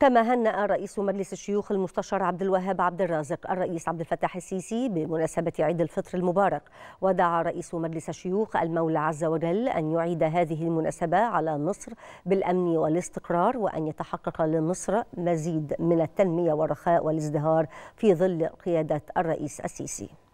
كما هنأ رئيس مجلس الشيوخ المستشار عبد الوهاب عبد الرازق الرئيس عبد الفتاح السيسي بمناسبة عيد الفطر المبارك ودعا رئيس مجلس الشيوخ المولى عز وجل أن يعيد هذه المناسبة على مصر بالأمن والاستقرار وأن يتحقق لمصر مزيد من التنمية والرخاء والازدهار في ظل قيادة الرئيس السيسي